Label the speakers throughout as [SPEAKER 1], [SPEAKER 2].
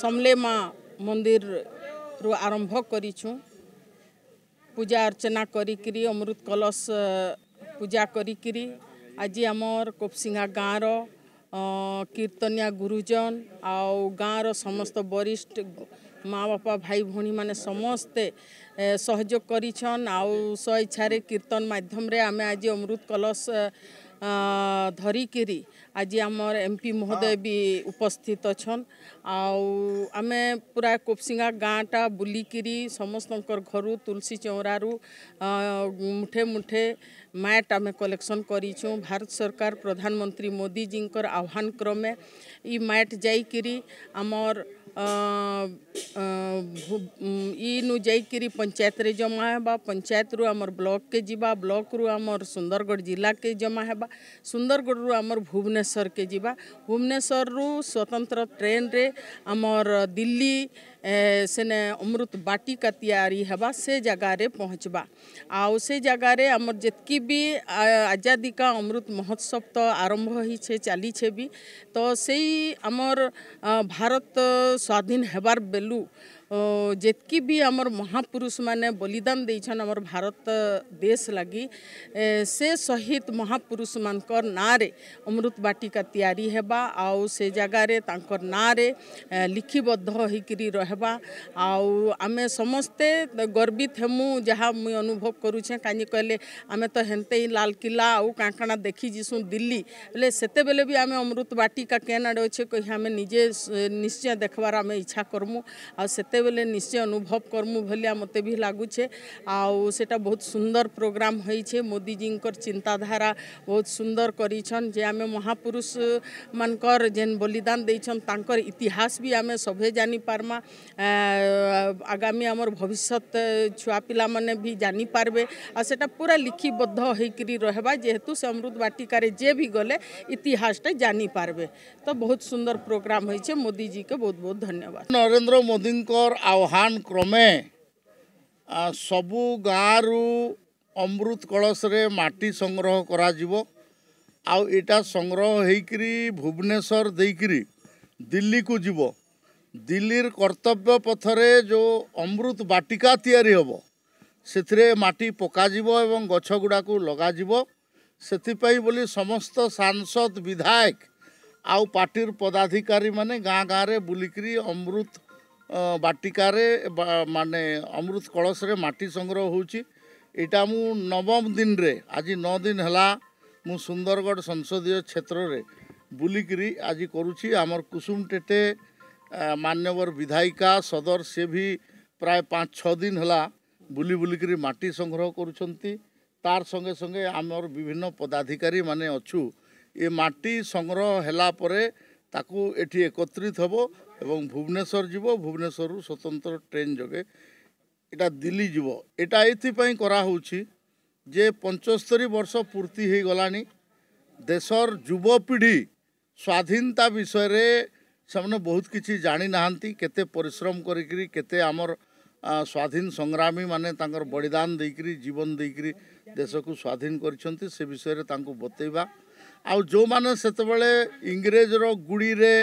[SPEAKER 1] समलेमा मिरु आरम्भ गरि छु पूजा अर्चना अमृत कलस पूजा आज अमर कोपसिङ गाँ र କୀର୍ତ୍ତନିଆ ଗୁରୁଜନ ଆଉ ଗାଁର ସମସ୍ତ ବରିଷ୍ଠ ମା ବାପା ଭାଇ ଭଉଣୀମାନେ ସମସ୍ତେ ସହଯୋଗ କରିଛନ୍ ଆଉ ସ୍ୱଇଚ୍ଛାରେ କୀର୍ତ୍ତନ ମାଧ୍ୟମରେ ଆମେ ଆଜି ଅମୃତ କଲସ ধরিকি আজ আমার এমপি মহোদয় বি উপস্থিত অছন আমে পুরা কোপসিঙ্গা গাঁটা বুলিকি সমস্ত ঘর তুলসী চৌরার মুঠে মুঠে ম্যাট আমি কলেকশন করেছু ভারত সরকার প্রধানমন্ত্রী মোদিজীকর আহ্বান ক্রমে ই ম্যাট যাইকি আমার ଇନୁ ଯାଇକିରି ପଞ୍ଚାୟତରେ ଜମା ହେବା ପଞ୍ଚାୟତରୁ ଆମର ବ୍ଲକ୍କେ ଯିବା ବ୍ଲକ୍ରୁ ଆମର ସୁନ୍ଦରଗଡ଼ ଜିଲ୍ଲାକେ ଜମା ହେବା সুন্দরগড়ু আমার ভুবনেশ্বরকে যা ভুবনেশ্বরু স্বতন্ত্র ট্রেন্রে আমার দিল্লি সেনে অমৃত বাটিকা তিয়ারি হবা সে জায়গায় পৌঁছবা আও সে জায়গায় আমার যেতকি বি আজাদি কা অমৃত মহোৎসব তো আরম্ভ হয়েছে চালিছে বি তো সেই আমার ভারত স্বাধীন হবার বেলু जितकी भी आम महापुरुष मैंने बलिदान देछन भारत देश लगी से सहित महापुरुष मान ना अमृत बाटिका तैयारी होगा आउ जगार ना लिखिबद्ध होकरी रहा आम समस्ते गर्वित हेमु जहाँ मुई अनुभव करुचे कहीं कहले आम तो हेन्ते लाल किला आउ का देखी जीसु दिल्ली बोले सेत भी आम अमृत बाटिका कैन आड़े अच्छे कही आम निजे निश्चय देखवार आम इच्छा करमु आते বেলে নিশ্চয় অনুভব করমু ভলিয়া মতো ভি লাগুছে আটা বহুত সুন্দর প্রোগ্রাম হয়েছে মোদিজীকর চিন্তাধারা বহুত সুন্দর করেছেন যে আমি মহাপুরুষ মানকর যে বলিদান দিয়েছেন তাঁকর ইতিহাস বি আমি সভে পারমা আগামী আমার ভবিষ্যৎ ছুয়া পিলা মানে ভি জানি পারবে আর সেটা পুরা লিখিবদ্ধ হয়েকি রহবা যেহেতু সে অমৃত বাটিকার যে ভি গলে ইতিহাসটা জানি পারবে তো বহুত সুন্দর প্রোগ্রাম হয়েছে মোদিজীকে বহুত বহুত ধন্যবাদ
[SPEAKER 2] নরেন্দ্র মোদিঙ্কর ମୋର ଆହ୍ୱାନ କ୍ରମେ ସବୁ ଗାଁରୁ ଅମୃତ କଳସରେ ମାଟି ସଂଗ୍ରହ କରାଯିବ ଆଉ ଏଇଟା ସଂଗ୍ରହ ହେଇକିରି ଭୁବନେଶ୍ୱର ଦେଇକିରି ଦିଲ୍ଲୀକୁ ଯିବ ଦିଲ୍ଲୀର କର୍ତ୍ତବ୍ୟ ପଥରେ ଯେଉଁ ଅମୃତ ବାଟିକା ତିଆରି ହେବ ସେଥିରେ ମାଟି ପକାଯିବ ଏବଂ ଗଛ ଗୁଡ଼ାକୁ ଲଗାଯିବ ସେଥିପାଇଁ ବୋଲି ସମସ୍ତ ସାଂସଦ ବିଧାୟକ ଆଉ ପାର୍ଟିର ପଦାଧିକାରୀମାନେ ଗାଁ ଗାଁରେ ବୁଲିକିରି ଅମୃତ ବାଟିକାରେ ମାନେ ଅମୃତ କଳସରେ ମାଟି ସଂଗ୍ରହ ହେଉଛି ଏଇଟା ମୁଁ ନବମ ଦିନରେ ଆଜି ନଅ ଦିନ ହେଲା ମୁଁ ସୁନ୍ଦରଗଡ଼ ସଂସଦୀୟ କ୍ଷେତ୍ରରେ ବୁଲିକିରି ଆଜି କରୁଛି ଆମର କୁସୁମ ଟେଟେ ମାନ୍ୟବର ବିଧାୟିକା ସଦର ସେ ବି ପ୍ରାୟ ପାଞ୍ଚ ଛଅ ଦିନ ହେଲା ବୁଲି ବୁଲିକିରି ମାଟି ସଂଗ୍ରହ କରୁଛନ୍ତି ତାର ସଙ୍ଗେ ସଙ୍ଗେ ଆମର ବିଭିନ୍ନ ପଦାଧିକାରୀମାନେ ଅଛୁ ଏ ମାଟି ସଂଗ୍ରହ ହେଲା ପରେ ତାକୁ ଏଠି ଏକତ୍ରିତ ହେବ ଏବଂ ଭୁବନେଶ୍ୱର ଯିବ ଭୁବନେଶ୍ୱରରୁ ସ୍ୱତନ୍ତ୍ର ଟ୍ରେନ୍ ଯୋଗେ ଏଇଟା ଦିଲ୍ଲୀ ଯିବ ଏଇଟା ଏଥିପାଇଁ କରାହେଉଛି ଯେ ପଞ୍ଚସ୍ତରୀ ବର୍ଷ ପୂର୍ତ୍ତି ହୋଇଗଲାଣି ଦେଶର ଯୁବପିଢ଼ି ସ୍ୱାଧୀନତା ବିଷୟରେ ସେମାନେ ବହୁତ କିଛି ଜାଣିନାହାନ୍ତି କେତେ ପରିଶ୍ରମ କରିକିରି କେତେ ଆମର ସ୍ୱାଧୀନ ସଂଗ୍ରାମୀମାନେ ତାଙ୍କର ବଳିଦାନ ଦେଇକିରି ଜୀବନ ଦେଇକିରି ଦେଶକୁ ସ୍ୱାଧୀନ କରିଛନ୍ତି ସେ ବିଷୟରେ ତାଙ୍କୁ ବତେଇବା ଆଉ ଯେଉଁମାନେ ସେତେବେଳେ ଇଂରେଜର ଗୁଡ଼ିରେ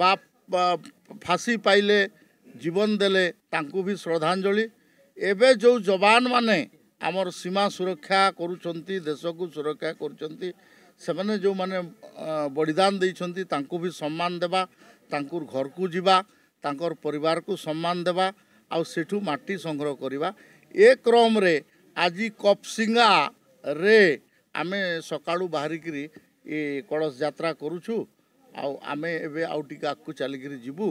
[SPEAKER 2] ବା ଫାଶୀ ପାଇଲେ ଜୀବନ ଦେଲେ ତାଙ୍କୁ ବି ଶ୍ରଦ୍ଧାଞ୍ଜଳି ଏବେ ଯେଉଁ ଯବାନମାନେ ଆମର ସୀମା ସୁରକ୍ଷା କରୁଛନ୍ତି ଦେଶକୁ ସୁରକ୍ଷା କରୁଛନ୍ତି ସେମାନେ ଯେଉଁମାନେ ବଳିଦାନ ଦେଇଛନ୍ତି ତାଙ୍କୁ ବି ସମ୍ମାନ ଦେବା ତାଙ୍କୁ ଘରକୁ ଯିବା ତାଙ୍କର ପରିବାରକୁ ସମ୍ମାନ ଦେବା ଆଉ ସେଠୁ ମାଟି ସଂଗ୍ରହ କରିବା ଏ କ୍ରମରେ ଆଜି କପସିଙ୍ଗାରେ ଆମେ ସକାଳୁ ବାହାରିକିରି ଏ କଳସ ଯାତ୍ରା କରୁଛୁ ଆଉ ଆମେ ଏବେ ଆଉ ଟିକେ ଆଗକୁ ଚାଲିକିରି ଯିବୁ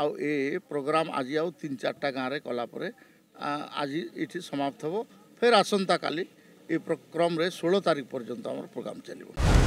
[SPEAKER 2] ଆଉ ଏ ପ୍ରୋଗ୍ରାମ୍ ଆଜି ଆଉ ତିନି ଚାରିଟା ଗାଁରେ କଲାପରେ ଆଜି ଏଠି ସମାପ୍ତ ହେବ ଫେର୍ ଆସନ୍ତାକାଲି ଏ ପ୍ରକ୍ରମରେ ଷୋହଳ ତାରିଖ ପର୍ଯ୍ୟନ୍ତ ଆମର ପ୍ରୋଗ୍ରାମ୍ ଚାଲିବ